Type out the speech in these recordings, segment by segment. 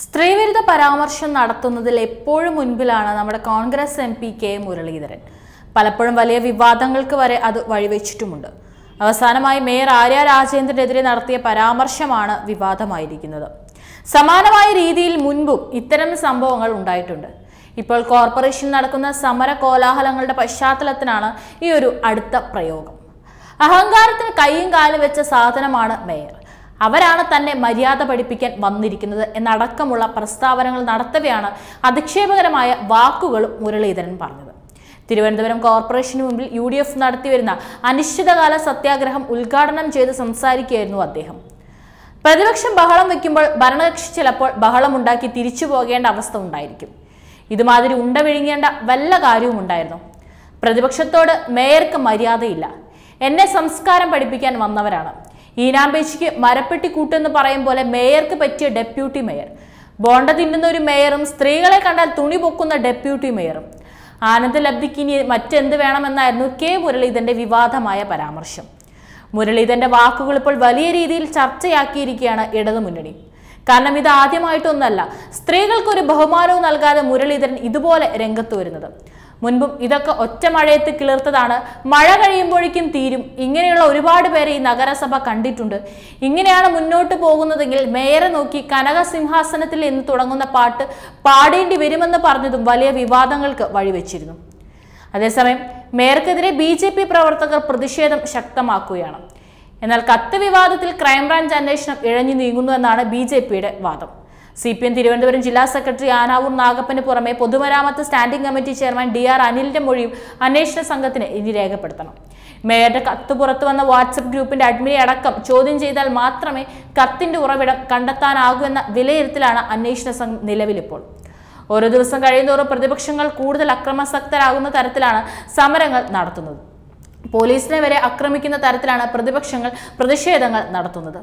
സ്ത്രീവിരുദ്ധ പരാമർശം നടത്തുന്നതിൽ എപ്പോഴും മുൻപിലാണ് നമ്മുടെ Congress M P K Muraleedharan പലപ്പോഴും വലിയ വിവാദങ്ങൾക്ക് വരെ അത് വഴിവെച്ചിട്ടുമുണ്ട് അവസാനമായി മേയർ ആര്യ രാജേന്ദ്രനെതിരെ നടത്തിയ പരാമർശമാണ് വിവാദമായിരിക്കുന്നത് സമാനമായ രീതിയിൽ മുൻപും ഇത്തരം സംഭവങ്ങൾ ഉണ്ടായിട്ടുണ്ട് ഇപ്പോൾ കോർപ്പറേഷൻ നടക്കുന്ന സമര കോലാഹലങ്ങളുടെ പശ്ചാത്തലത്തിനാണ് ഈ ഒരു അടുത്ത പ്രയോഗം അഹങ്കാരത്തിന് കൈയും കാലും വെച്ച സാധനമാണ് മേയർ അവരാണ് തന്നെ മര്യാദ പഠിപ്പിക്കാൻ വന്നിരിക്കുന്നത് എന്നടക്കമുള്ള പ്രസ്താവനകൾ നടത്തവെയാണ് അധിക്ഷേപകരമായ വാക്കുകളും മുരളീധരൻ പറഞ്ഞത് തിരുവനന്തപുരം കോർപ്പറേഷന് മുമ്പിൽ യു ഡി എഫ് നടത്തിവരുന്ന അനിശ്ചിതകാല സത്യാഗ്രഹം ഉദ്ഘാടനം ചെയ്ത് സംസാരിക്കുകയായിരുന്നു അദ്ദേഹം പ്രതിപക്ഷം ബഹളം വയ്ക്കുമ്പോൾ ഭരണകക്ഷി ചിലപ്പോൾ ബഹളമുണ്ടാക്കി തിരിച്ചു പോകേണ്ട അവസ്ഥ ഉണ്ടായിരിക്കും ഇതുമാതിരി ഉണ്ടവിഴുങ്ങേണ്ട വല്ല കാര്യവും ഉണ്ടായിരുന്നു പ്രതിപക്ഷത്തോട് മേയർക്ക് മര്യാദയില്ല എന്നെ സംസ്കാരം പഠിപ്പിക്കാൻ വന്നവരാണ് ഈനാമ്പേച്ചിക്ക് മരപ്പെട്ടി കൂട്ടെന്ന് പറയും പോലെ മേയർക്ക് പറ്റിയ ഡെപ്യൂട്ടി മേയർ ബോണ്ട തിന്നുന്ന ഒരു മേയറും സ്ത്രീകളെ കണ്ടാൽ തുണി പൊക്കുന്ന ഡെപ്യൂട്ടി മേയറും ആനന്ദ് ലബ്ധിക്ക് ഇനി മറ്റെന്ത് വേണമെന്നായിരുന്നു കെ മുരളീധരന്റെ വിവാദമായ പരാമർശം മുരളീധരന്റെ വാക്കുകൾ ഇപ്പോൾ വലിയ രീതിയിൽ ചർച്ചയാക്കിയിരിക്കുകയാണ് ഇടതുമുന്നണി കാരണം ഇത് ആദ്യമായിട്ടൊന്നല്ല സ്ത്രീകൾക്കൊരു ബഹുമാനവും നൽകാതെ മുരളീധരൻ ഇതുപോലെ രംഗത്ത് വരുന്നത് മുൻപും ഇതൊക്കെ ഒറ്റ മഴയത്ത് കിളിർത്തതാണ് മഴ കഴിയുമ്പോഴേക്കും തീരും ഇങ്ങനെയുള്ള ഒരുപാട് പേരെ ഈ നഗരസഭ കണ്ടിട്ടുണ്ട് ഇങ്ങനെയാണ് മുന്നോട്ട് പോകുന്നതെങ്കിൽ മേയറെ നോക്കി കനകസിംഹാസനത്തിൽ എന്ന് തുടങ്ങുന്ന പാട്ട് പാടേണ്ടി വരുമെന്ന് പറഞ്ഞതും വലിയ വിവാദങ്ങൾക്ക് വഴിവെച്ചിരുന്നു അതേസമയം മേയർക്കെതിരെ ബി ജെ പി പ്രവർത്തകർ പ്രതിഷേധം ശക്തമാക്കുകയാണ് എന്നാൽ കത്ത് വിവാദത്തിൽ ക്രൈംബ്രാഞ്ച് അന്വേഷണം ഇഴഞ്ഞു നീങ്ങുന്നു എന്നാണ് ബി ജെ പിയുടെ വാദം സി പി എം തിരുവനന്തപുരം ജില്ലാ സെക്രട്ടറി ആനാവൂർ നാഗപ്പന് പുറമെ പൊതുമരാമത്ത് standing committee chairman D R അനിലിന്റെ മൊഴിയും അന്വേഷണ സംഘത്തിന് ഇനി രേഖപ്പെടുത്തണം മേയറുടെ കത്ത് പുറത്തു വന്ന വാട്സപ്പ് ഗ്രൂപ്പിന്റെ അഡ്മിനെ അടക്കം ചോദ്യം ചെയ്താൽ മാത്രമേ കത്തിന്റെ ഉറവിടം കണ്ടെത്താനാകൂ എന്ന വിലയിരുത്തലാണ് അന്വേഷണ സംഘം നിലവിലിപ്പോൾ ഓരോ ദിവസം കഴിയുന്നതോറും പ്രതിപക്ഷങ്ങൾ കൂടുതൽ അക്രമസക്തരാകുന്ന തരത്തിലാണ് സമരങ്ങൾ നടത്തുന്നത് പോലീസിനെ വരെ ആക്രമിക്കുന്ന തരത്തിലാണ് പ്രതിപക്ഷങ്ങൾ പ്രതിഷേധങ്ങൾ നടത്തുന്നത്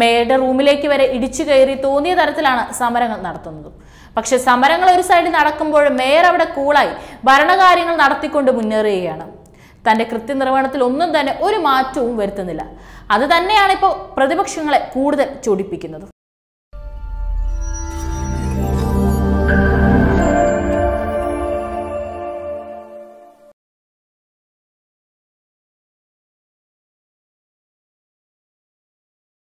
മേയുടെ റൂമിലേക്ക് വരെ ഇടിച്ചു കയറി തോന്നിയ തരത്തിലാണ് സമരങ്ങൾ നടത്തുന്നത് പക്ഷെ സമരങ്ങൾ ഒരു സൈഡിൽ നടക്കുമ്പോൾ മേയർ അവിടെ കൂളായി ഭരണകാര്യങ്ങൾ നടത്തിക്കൊണ്ട് മുന്നേറുകയാണ് തൻ്റെ കൃത്യനിർവഹണത്തിൽ ഒന്നും തന്നെ ഒരു മാറ്റവും വരുത്തുന്നില്ല അത് തന്നെയാണ് ഇപ്പോൾ പ്രതിപക്ഷങ്ങളെ കൂടുതൽ ചൊടിപ്പിക്കുന്നത്